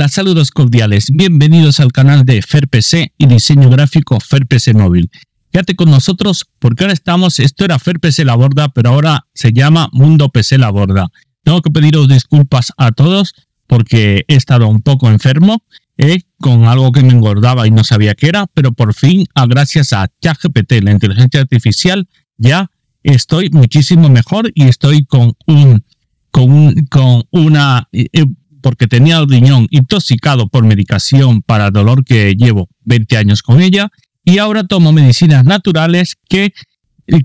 Hola, saludos cordiales. Bienvenidos al canal de FerPC y diseño gráfico FerPC Móvil. Quédate con nosotros porque ahora estamos, esto era FerPC La Borda, pero ahora se llama Mundo PC La Borda. Tengo que pediros disculpas a todos porque he estado un poco enfermo eh, con algo que me engordaba y no sabía qué era, pero por fin, ah, gracias a ChatGPT, la inteligencia artificial, ya estoy muchísimo mejor y estoy con un con, un, con una eh, porque tenía el riñón intoxicado por medicación para dolor que llevo 20 años con ella y ahora tomo medicinas naturales que,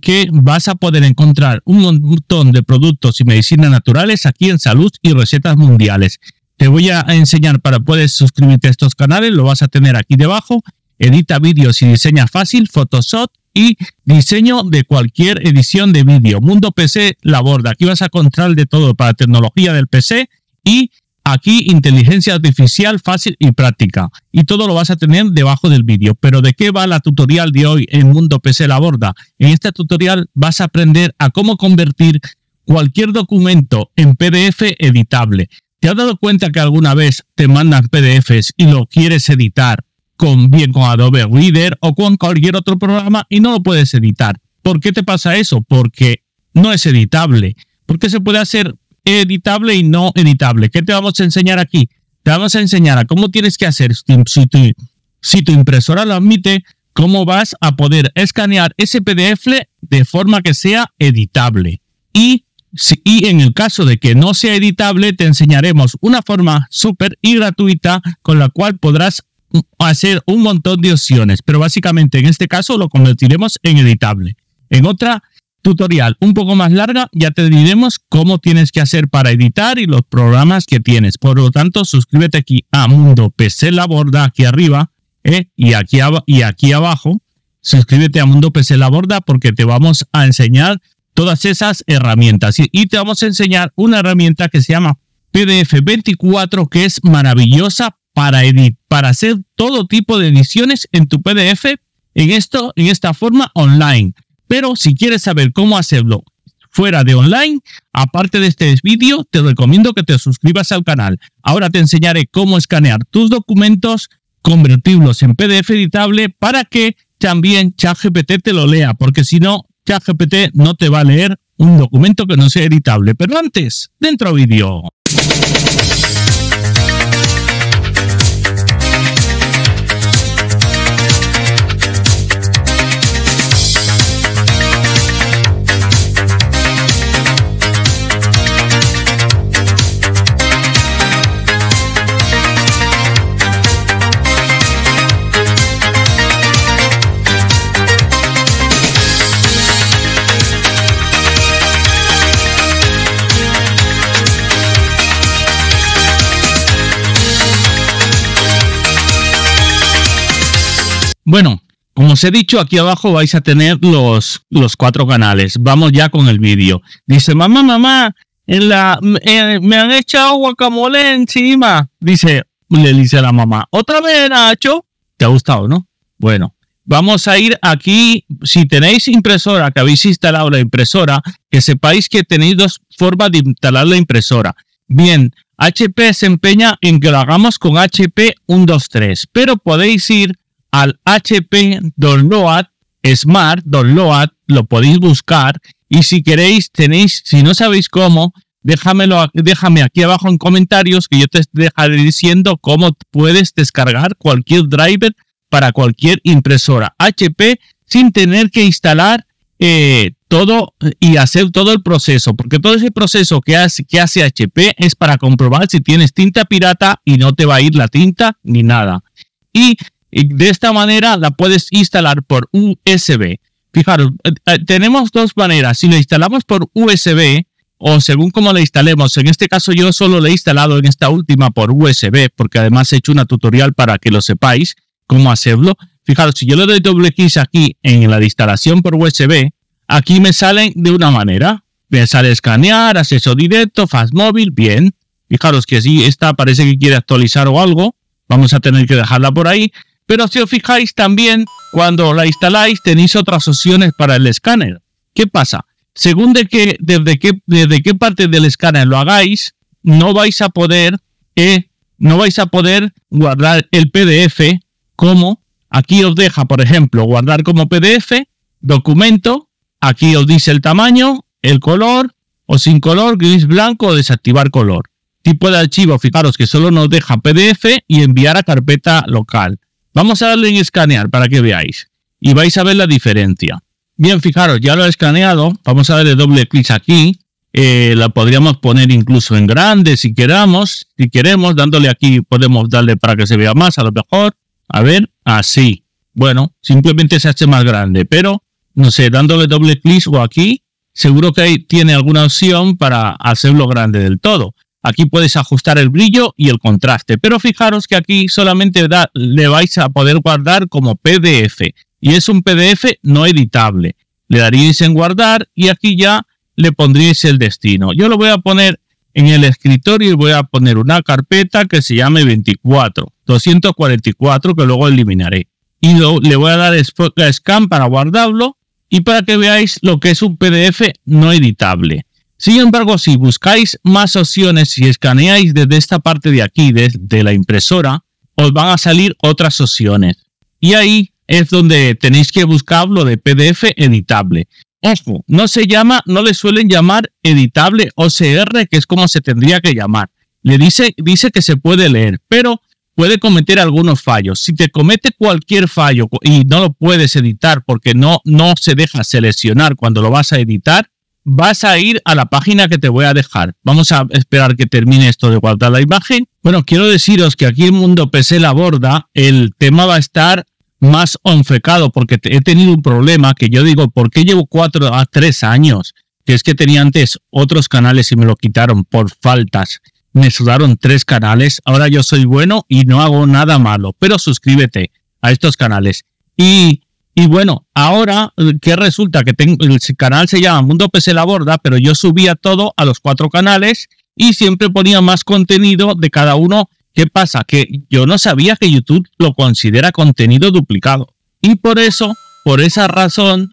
que vas a poder encontrar un montón de productos y medicinas naturales aquí en Salud y Recetas Mundiales. Te voy a enseñar para puedes suscribirte a estos canales, lo vas a tener aquí debajo. Edita vídeos y diseña fácil, Photoshop y diseño de cualquier edición de vídeo. Mundo PC, la borda. Aquí vas a encontrar de todo para tecnología del PC y Aquí inteligencia artificial fácil y práctica. Y todo lo vas a tener debajo del vídeo. Pero ¿de qué va la tutorial de hoy en Mundo PC La Borda? En este tutorial vas a aprender a cómo convertir cualquier documento en PDF editable. ¿Te has dado cuenta que alguna vez te mandan PDFs y lo quieres editar con bien con Adobe Reader o con cualquier otro programa y no lo puedes editar? ¿Por qué te pasa eso? Porque no es editable. Porque se puede hacer editable y no editable. ¿Qué te vamos a enseñar aquí? Te vamos a enseñar a cómo tienes que hacer si tu, impresora lo admite, cómo vas a poder escanear ese PDF de forma que sea editable. Y, si, y en el caso de que no sea editable, te enseñaremos una forma súper y gratuita con la cual podrás hacer un montón de opciones, pero básicamente en este caso lo convertiremos en editable. En otra tutorial un poco más larga, ya te diremos cómo tienes que hacer para editar y los programas que tienes. Por lo tanto, suscríbete aquí a Mundo PC La Borda, aquí arriba eh, y, aquí y aquí abajo. Suscríbete a Mundo PC La Borda porque te vamos a enseñar todas esas herramientas. Y, te vamos a enseñar una herramienta que se llama PDF24, que es maravillosa para, editar, para hacer todo tipo de ediciones en tu PDF en, esto, en esta forma online. Pero si quieres saber cómo hacerlo fuera de online, aparte de este vídeo, te recomiendo que te suscribas al canal. Ahora te enseñaré cómo escanear tus documentos, convertirlos en PDF editable para que también ChatGPT te lo lea, porque si no, ChatGPT no te va a leer un documento que no sea editable. Pero antes, dentro vídeo. Bueno, como os he dicho, aquí abajo vais a tener los, los cuatro canales. Vamos ya con el vídeo. Dice, mamá, mamá, en la, eh, me han echado guacamole encima. Dice, le dice la mamá, otra vez, Nacho. ¿Te ha gustado, no? Bueno, vamos a ir aquí. Si tenéis impresora, que habéis instalado la impresora, que sepáis que tenéis dos formas de instalar la impresora. Bien, HP se empeña en que lo hagamos con HP 123, pero podéis ir al HP Download Smart Download, lo podéis buscar y si queréis tenéis, si no sabéis cómo, déjamelo, déjame aquí abajo en comentarios que yo te dejaré diciendo cómo puedes descargar cualquier driver para cualquier impresora HP sin tener que instalar eh, todo y hacer todo el proceso, porque todo ese proceso que hace, que hace HP es para comprobar si tienes tinta pirata y no te va a ir la tinta ni nada. Y y de esta manera la puedes instalar por USB. Fijaros, eh, tenemos dos maneras. Si lo instalamos por USB o según como la instalemos, en este caso yo solo la he instalado en esta última por USB, porque además he hecho una tutorial para que lo sepáis cómo hacerlo. Fijaros, si yo le doy doble clic aquí en la instalación por USB, aquí me salen de una manera. Me sale escanear, acceso directo, fast móvil, bien. Fijaros que si esta parece que quiere actualizar o algo, vamos a tener que dejarla por ahí. Pero si os fijáis también, cuando la instaláis tenéis otras opciones para el escáner. ¿Qué pasa? Según de desde, qué, desde qué parte del escáner lo hagáis, no vais a poder, eh, no vais a poder guardar el PDF como aquí os deja, por ejemplo, guardar como PDF, documento, aquí os dice el tamaño, el color o sin color, gris, blanco o desactivar color. Tipo de archivo, fijaros que solo nos deja PDF y enviar a carpeta local. Vamos a darle en escanear para que veáis. Y vais a ver la diferencia. Bien, fijaros, ya lo he escaneado. Vamos a darle doble clic aquí. Eh, la podríamos poner incluso en grande si queramos. Si queremos, dándole aquí podemos darle para que se vea más a lo mejor. A ver, así. Bueno, simplemente se hace más grande, pero no sé, dándole doble clic o aquí, seguro que ahí tiene alguna opción para hacerlo grande del todo. Aquí puedes ajustar el brillo y el contraste, pero fijaros que aquí solamente le vais a poder guardar como PDF y es un PDF no editable. Le daríais en guardar y aquí ya le pondríais el destino. Yo lo voy a poner en el escritorio y voy a poner una carpeta que se llame 24, 244 que luego eliminaré. Y le voy a dar scan para guardarlo y para que veáis lo que es un PDF no editable. Sin embargo, si buscáis más opciones y escaneáis desde esta parte de aquí, desde la impresora, os van a salir otras opciones. Y ahí es donde tenéis que buscar lo de PDF editable. Ojo, no se llama, no le suelen llamar editable OCR, que es como se tendría que llamar. Le dice, dice que se puede leer, pero puede cometer algunos fallos. Si te comete cualquier fallo y no lo puedes editar porque no, no se deja seleccionar cuando lo vas a editar, vas a ir a la página que te voy a dejar. Vamos a esperar que termine esto de guardar la imagen. Bueno, quiero deciros que aquí en Mundo PC la borda, el tema va a estar más onfecado porque he tenido un problema que yo digo, ¿por qué llevo cuatro a tres años? Que es que tenía antes otros canales y me lo quitaron por faltas. Me sudaron tres canales, ahora yo soy bueno y no hago nada malo, pero suscríbete a estos canales. Y y bueno, ahora eh, que resulta que tengo, el canal se llama Mundo PC La Borda, pero yo subía todo a los cuatro canales y siempre ponía más contenido de cada uno. ¿Qué pasa? Que yo no sabía que YouTube lo considera contenido duplicado. Y por eso, por esa razón,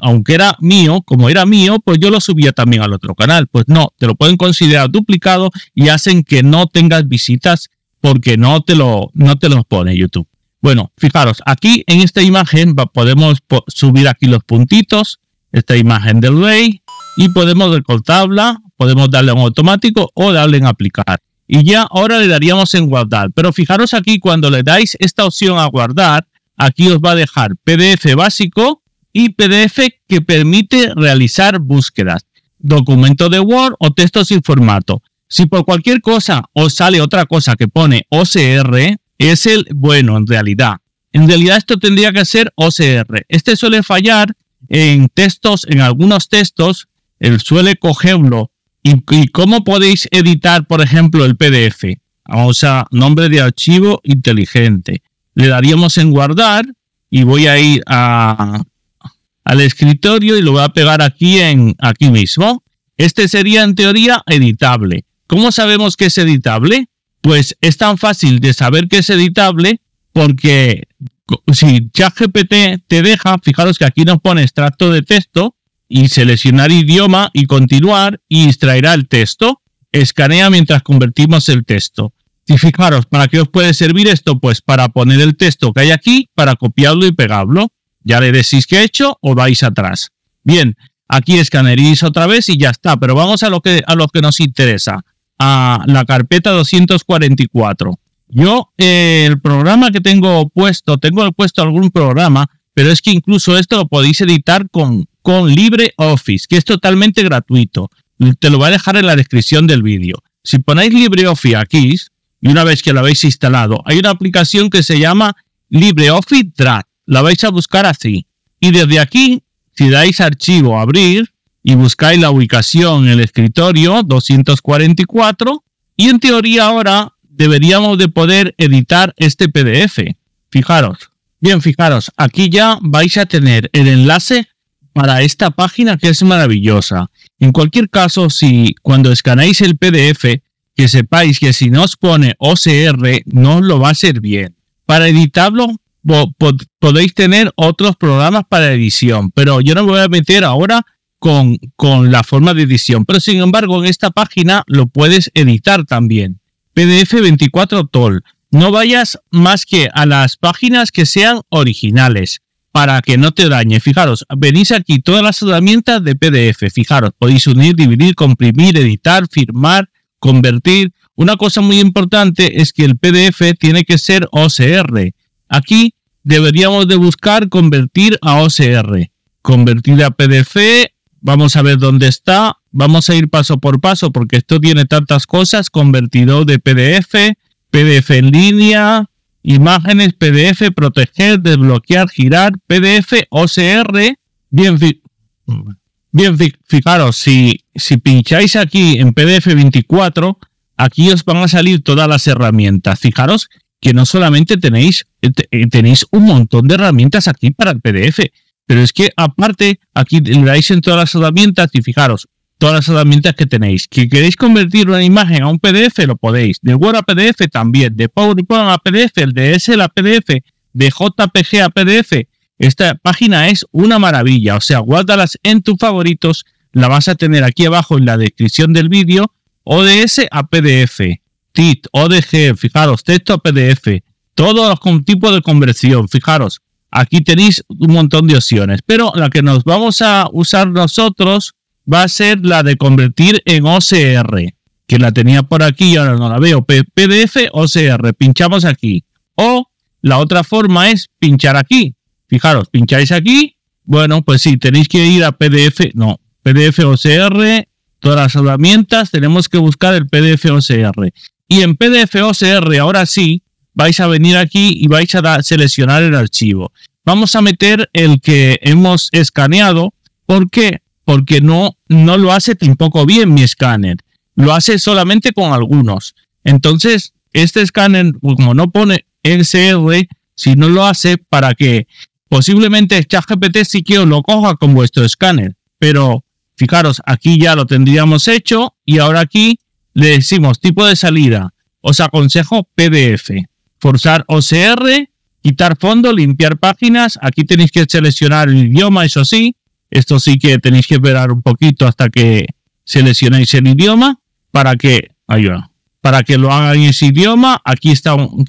aunque era mío, como era mío, pues yo lo subía también al otro canal. Pues no, te lo pueden considerar duplicado y hacen que no tengas visitas porque no te lo, no te lo pone YouTube. Bueno, fijaros, aquí en esta imagen podemos subir aquí los puntitos, esta imagen del rey, y podemos recortarla, podemos darle en automático o darle en aplicar. Y ya ahora le daríamos en guardar, pero fijaros aquí cuando le dais esta opción a guardar, aquí os va a dejar PDF básico y PDF que permite realizar búsquedas, documento de Word o texto sin formato. Si por cualquier cosa os sale otra cosa que pone OCR, es el, bueno, en realidad, en realidad esto tendría que ser OCR. Este suele fallar en textos, en algunos textos, él suele cogerlo. ¿Y, cómo podéis editar, por ejemplo, el PDF? Vamos a nombre de archivo inteligente. Le daríamos en guardar y voy a ir a, al escritorio y lo voy a pegar aquí, en, aquí mismo. Este sería en teoría editable. ¿Cómo sabemos que es editable? pues es tan fácil de saber que es editable porque si ChatGPT te deja, fijaros que aquí nos pone extracto de texto y seleccionar idioma y continuar y extraerá el texto. Escanea mientras convertimos el texto. Y fijaros, ¿para qué os puede servir esto? Pues para poner el texto que hay aquí, para copiarlo y pegarlo. Ya le decís que he hecho o vais atrás. Bien, aquí escanearéis otra vez y ya está, pero vamos a lo que, a lo que nos interesa a la carpeta 244. Yo, eh, el programa que tengo puesto, tengo puesto algún programa, pero es que incluso esto lo podéis editar con, con LibreOffice, que es totalmente gratuito. Te lo voy a dejar en la descripción del vídeo. Si ponéis LibreOffice aquí, y una vez que lo habéis instalado, hay una aplicación que se llama LibreOffice Draft. La vais a buscar así. Y desde aquí, si dais archivo, abrir, y buscáis la ubicación en el escritorio 244 y en teoría ahora deberíamos de poder editar este PDF. Fijaros. Bien, fijaros, aquí ya vais a tener el enlace para esta página que es maravillosa. En cualquier caso, si cuando escanéis el PDF, que sepáis que si no os pone OCR, no lo va a ser bien. Para editarlo, podéis tener otros programas para edición, pero yo no me voy a meter ahora con, la forma de edición. Pero sin embargo, en esta página lo puedes editar también. PDF 24 Tol. No vayas más que a las páginas que sean originales para que no te dañe. Fijaros, venís aquí todas las herramientas de PDF. Fijaros, podéis unir, dividir, comprimir, editar, firmar, convertir. Una cosa muy importante es que el PDF tiene que ser OCR. Aquí deberíamos de buscar convertir a OCR. Convertir a PDF, Vamos a ver dónde está. Vamos a ir paso por paso porque esto tiene tantas cosas. Convertidor de PDF, PDF en línea, imágenes, PDF, proteger, desbloquear, girar, PDF, OCR. Bien, bien fijaros, si, si pincháis aquí en PDF 24, aquí os van a salir todas las herramientas. Fijaros que no solamente tenéis, eh, eh, tenéis un montón de herramientas aquí para el PDF pero es que aparte, aquí le en todas las herramientas y fijaros, todas las herramientas que tenéis. Que queréis convertir una imagen a un PDF, lo podéis. De Word a PDF también, de PowerPoint a PDF, el de a PDF, de JPG a PDF. Esta página es una maravilla, o sea, guárdalas en tus favoritos, la vas a tener aquí abajo en la descripción del vídeo, ODS a PDF, TIT, ODG, fijaros, texto a PDF, todos los tipos de conversión, fijaros, Aquí tenéis un montón de opciones, pero la que nos vamos a usar nosotros va a ser la de convertir en OCR, que la tenía por aquí y ahora no la veo. PDF OCR, pinchamos aquí. O la otra forma es pinchar aquí. Fijaros, pincháis aquí. Bueno, pues sí, tenéis que ir a PDF, no, PDF OCR, todas las herramientas, tenemos que buscar el PDF OCR. Y en PDF OCR, ahora sí, vais a venir aquí y vais a seleccionar el archivo. Vamos a meter el que hemos escaneado. ¿Por qué? Porque no, no lo hace tampoco bien mi escáner. Lo hace solamente con algunos. Entonces, este escáner, como no pone SR, si no lo hace, ¿para que Posiblemente ChatGPT sí que os lo coja con vuestro escáner. Pero fijaros, aquí ya lo tendríamos hecho y ahora aquí le decimos tipo de salida. Os aconsejo PDF forzar OCR, quitar fondo, limpiar páginas. Aquí tenéis que seleccionar el idioma, eso sí. Esto sí que tenéis que esperar un poquito hasta que seleccionéis el idioma para que, para que lo hagan en ese idioma. Aquí está un,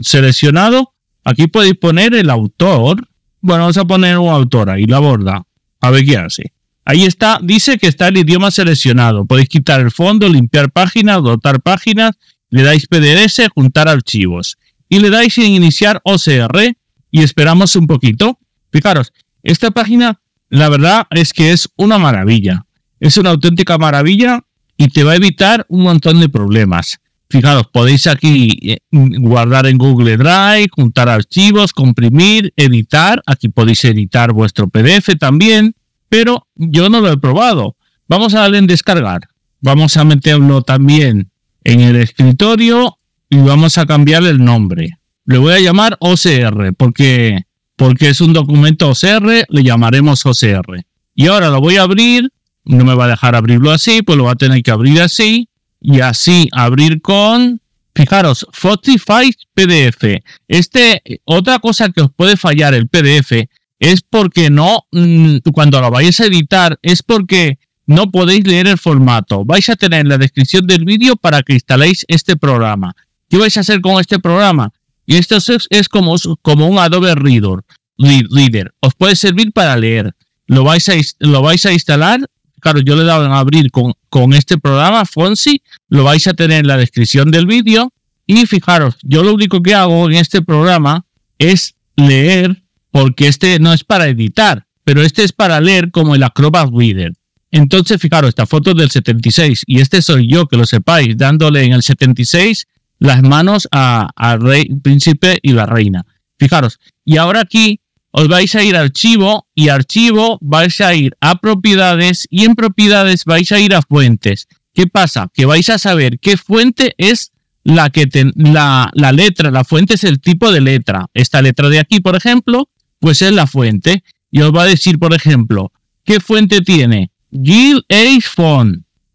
seleccionado. Aquí podéis poner el autor. Bueno, vamos a poner un autor ahí, la borda. A ver qué hace. Ahí está, dice que está el idioma seleccionado. Podéis quitar el fondo, limpiar páginas, dotar páginas le dais PDS, juntar archivos y le dais en iniciar OCR y esperamos un poquito. Fijaros, esta página la verdad es que es una maravilla. Es una auténtica maravilla y te va a evitar un montón de problemas. Fijaros, podéis aquí eh, guardar en Google Drive, juntar archivos, comprimir, editar. Aquí podéis editar vuestro PDF también, pero yo no lo he probado. Vamos a darle en descargar. Vamos a meterlo también en el escritorio y vamos a cambiar el nombre. Le voy a llamar OCR porque, porque es un documento OCR, le llamaremos OCR. Y ahora lo voy a abrir, no me va a dejar abrirlo así, pues lo va a tener que abrir así y así abrir con, fijaros, Fortify PDF. Este, otra cosa que os puede fallar el PDF es porque no, mm, cuando lo vais a editar, es porque no podéis leer el formato. Vais a tener en la descripción del vídeo para que instaléis este programa. ¿Qué vais a hacer con este programa? Y esto es, como, un Adobe Reader, Reader. Os puede servir para leer. Lo vais a, instalar. Claro, yo le he dado en abrir con, con este programa, Fonsi. Lo vais a tener en la descripción del vídeo. Y fijaros, yo lo único que hago en este programa es leer, porque este no es para editar, pero este es para leer como el Acrobat Reader. Entonces, fijaros, esta foto es del 76 y este soy yo, que lo sepáis, dándole en el 76 las manos al rey, príncipe y la reina. Fijaros, y ahora aquí os vais a ir a archivo y archivo vais a ir a propiedades y en propiedades vais a ir a fuentes. ¿Qué pasa? Que vais a saber qué fuente es la que la, la letra, la fuente es el tipo de letra. Esta letra de aquí, por ejemplo, pues es la fuente. Y os va a decir, por ejemplo, ¿qué fuente tiene? Gil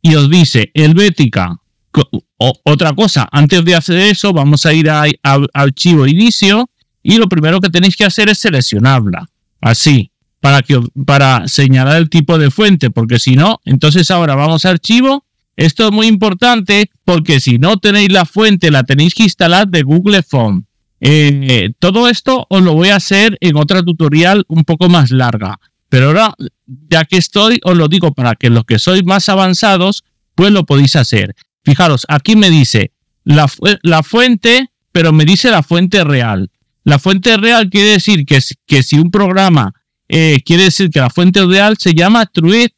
Y os dice, Helvética. O, otra cosa, antes de hacer eso, vamos a ir a, archivo inicio y lo primero que tenéis que hacer es seleccionarla. Así, para, que, para señalar el tipo de fuente, porque si no, entonces ahora vamos a archivo. Esto es muy importante porque si no tenéis la fuente, la tenéis que instalar de Google Font eh, todo esto os lo voy a hacer en otra tutorial un poco más larga. Pero ahora, ya que estoy, os lo digo para que los que sois más avanzados, pues lo podéis hacer. Fijaros, aquí me dice la, fuente, pero me dice la fuente real. La fuente real quiere decir que, si un programa eh, quiere decir que la fuente real se llama True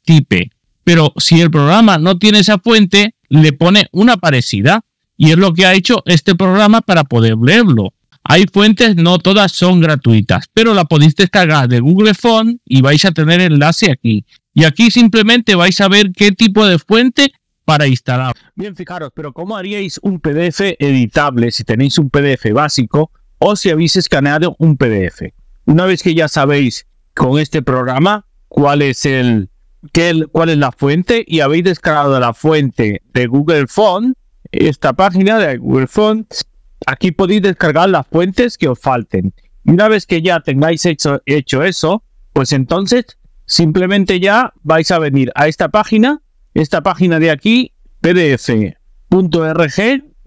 pero si el programa no tiene esa fuente, le pone una parecida y es lo que ha hecho este programa para poder leerlo. Hay fuentes, no todas son gratuitas, pero la podéis descargar de Google Font y vais a tener enlace aquí. Y aquí simplemente vais a ver qué tipo de fuente para instalar. Bien, fijaros, pero ¿cómo haríais un PDF editable si tenéis un PDF básico o si habéis escaneado un PDF? Una vez que ya sabéis con este programa cuál es el, cuál es la fuente y habéis descargado la fuente de Google Font, esta página de Google Fonts, Aquí podéis descargar las fuentes que os falten. Y una vez que ya tengáis hecho, eso, pues entonces simplemente ya vais a venir a esta página, esta página de aquí, pdf.org,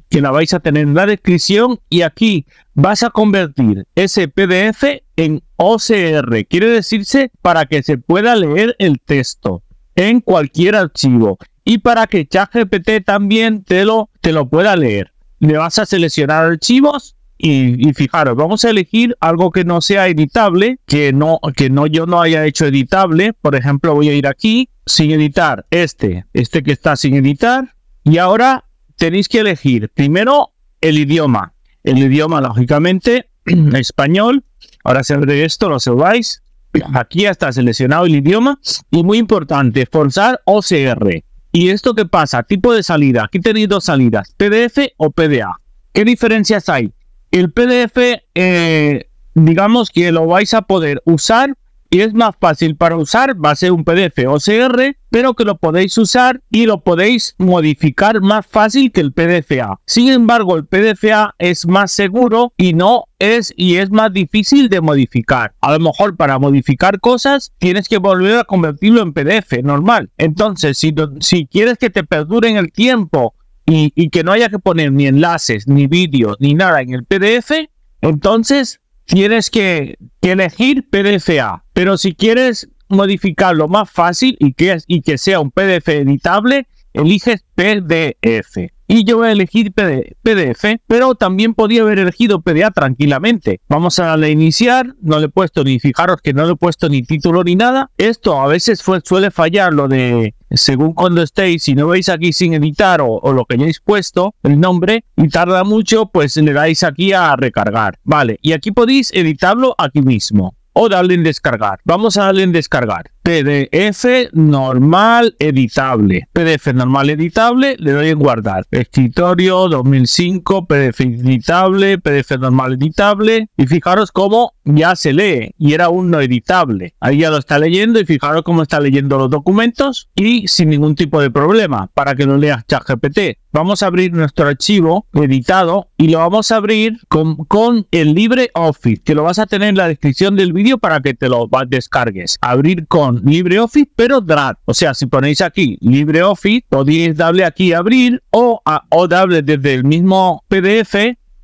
que la vais a tener en la descripción y aquí vas a convertir ese PDF en OCR, quiere decirse para que se pueda leer el texto en cualquier archivo y para que ChatGPT también te lo, te lo pueda leer le vas a seleccionar archivos y, fijaros, vamos a elegir algo que no sea editable, que no, que no yo no haya hecho editable. Por ejemplo, voy a ir aquí sin editar este, este que está sin editar. Y ahora tenéis que elegir primero el idioma. El idioma, lógicamente, español. Ahora se abre esto, lo observáis, Aquí está seleccionado el idioma. Y muy importante, forzar OCR. ¿Y esto qué pasa? Tipo de salida. Aquí tenéis dos salidas, PDF o PDA. ¿Qué diferencias hay? El PDF, eh, digamos que lo vais a poder usar y es más fácil para usar, va a ser un PDF OCR, pero que lo podéis usar y lo podéis modificar más fácil que el PDFA. Sin embargo, el PDFA es más seguro y no es y es más difícil de modificar. A lo mejor para modificar cosas tienes que volver a convertirlo en PDF normal. Entonces, si, si quieres que te perduren el tiempo y, y que no haya que poner ni enlaces, ni vídeos, ni nada en el PDF, entonces tienes que elegir PDFA, pero si quieres modificarlo más fácil y que, y que sea un PDF editable, eliges PDF. Y yo voy a elegir PDF, pero también podía haber elegido PDA tranquilamente. Vamos a iniciar, no le he puesto ni, fijaros que no le he puesto ni título ni nada. Esto a veces suele fallar lo de según cuando estéis, si no veis aquí sin editar o, lo que hayáis puesto, el nombre, y tarda mucho, pues le dais aquí a recargar. Vale, y aquí podéis editarlo aquí mismo o darle en descargar. Vamos a darle en descargar. PDF normal editable. PDF normal editable, le doy en guardar. Escritorio 2005, PDF editable, PDF normal editable. Y fijaros cómo ya se lee y era un no editable. Ahí ya lo está leyendo y fijaros cómo está leyendo los documentos y sin ningún tipo de problema para que no leas ChatGPT. Vamos a abrir nuestro archivo editado y lo vamos a abrir con, con el LibreOffice, que lo vas a tener en la descripción del vídeo para que te lo descargues. Abrir con LibreOffice, pero drag. O sea, si ponéis aquí LibreOffice, podéis darle aquí abrir o, darle desde el mismo PDF,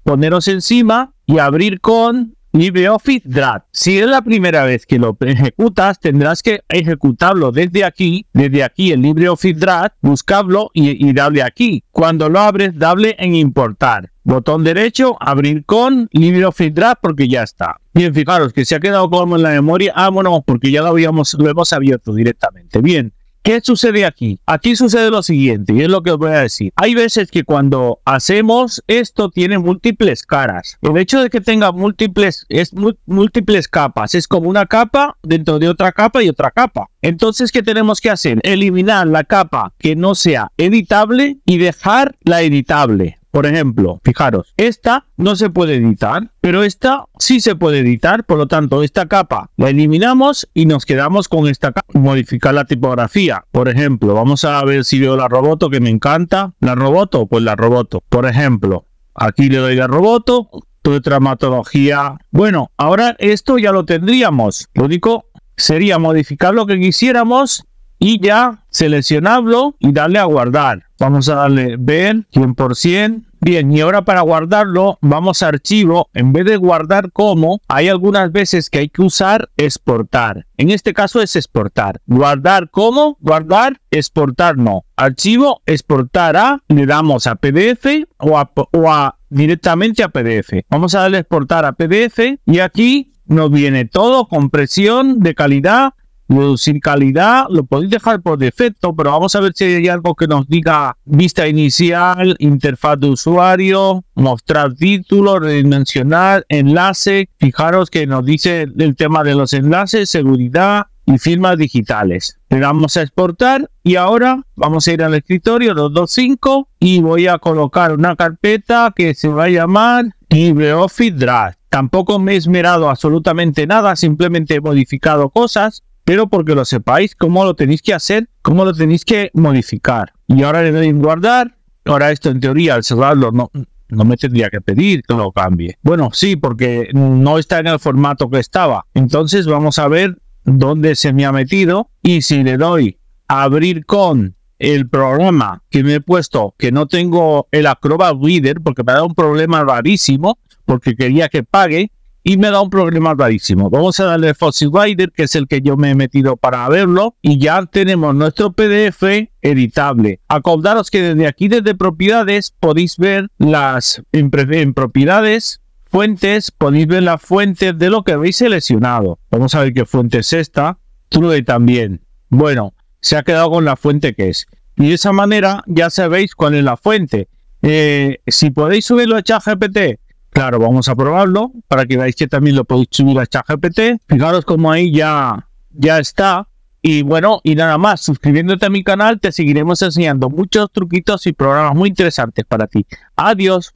poneros encima y abrir con LibreOffice Draft. Si es la primera vez que lo ejecutas, tendrás que ejecutarlo desde aquí, desde aquí en LibreOffice Drag, buscarlo y, darle aquí. Cuando lo abres, darle en importar. Botón derecho, abrir con, LibreOffice Draft porque ya está. Bien, fijaros que se ha quedado como en la memoria. Ah, bueno, porque ya lo, habíamos, lo hemos abierto directamente. Bien, ¿qué sucede aquí? Aquí sucede lo siguiente y es lo que os voy a decir. Hay veces que cuando hacemos esto tiene múltiples caras. El hecho de que tenga múltiples, es múltiples capas. Es como una capa dentro de otra capa y otra capa. Entonces, ¿qué tenemos que hacer? Eliminar la capa que no sea editable y dejar la editable. Por ejemplo, fijaros, esta no se puede editar, pero esta sí se puede editar, por lo tanto, esta capa la eliminamos y nos quedamos con esta capa. Modificar la tipografía, por ejemplo, vamos a ver si veo la roboto que me encanta. La roboto, pues la roboto. Por ejemplo, aquí le doy la roboto, tu traumatología. Bueno, ahora esto ya lo tendríamos. Lo único sería modificar lo que quisiéramos y ya seleccionarlo y darle a guardar. Vamos a darle ver 100%. Bien, y ahora para guardarlo vamos a archivo. En vez de guardar como, hay algunas veces que hay que usar exportar. En este caso es exportar. Guardar como, guardar, exportar no. Archivo, exportar a, le damos a PDF o a, o directamente a PDF. Vamos a darle exportar a PDF y aquí nos viene todo compresión de calidad Reducir calidad, lo podéis dejar por defecto, pero vamos a ver si hay algo que nos diga vista inicial, interfaz de usuario, mostrar título, redimensionar, enlace. Fijaros que nos dice el tema de los enlaces, seguridad y firmas digitales. Le damos a exportar y ahora vamos a ir al escritorio 225 y voy a colocar una carpeta que se va a llamar LibreOffice Draft. Tampoco me he esmerado absolutamente nada, simplemente he modificado cosas pero porque lo sepáis cómo lo tenéis que hacer, cómo lo tenéis que modificar. Y ahora le doy en guardar. Ahora esto en teoría al cerrarlo no, no me tendría que pedir que lo cambie. Bueno, sí, porque no está en el formato que estaba. Entonces vamos a ver dónde se me ha metido y si le doy abrir con el programa que me he puesto, que no tengo el Acrobat Reader porque me ha dado un problema rarísimo porque quería que pague y me da un problema rarísimo. Vamos a darle Fossil Rider, que es el que yo me he metido para verlo, y ya tenemos nuestro PDF editable. Acordaros que desde aquí, desde propiedades, podéis ver las en, propiedades fuentes, podéis ver las fuentes de lo que habéis seleccionado. Vamos a ver qué fuente es esta. True también. Bueno, se ha quedado con la fuente que es. Y de esa manera ya sabéis cuál es la fuente. Eh, si podéis subirlo a ChatGPT, Claro, vamos a probarlo para que veáis que también lo podéis subir a ChatGPT. Fijaros como ahí ya, ya está. Y bueno, y nada más, suscribiéndote a mi canal te seguiremos enseñando muchos truquitos y programas muy interesantes para ti. Adiós.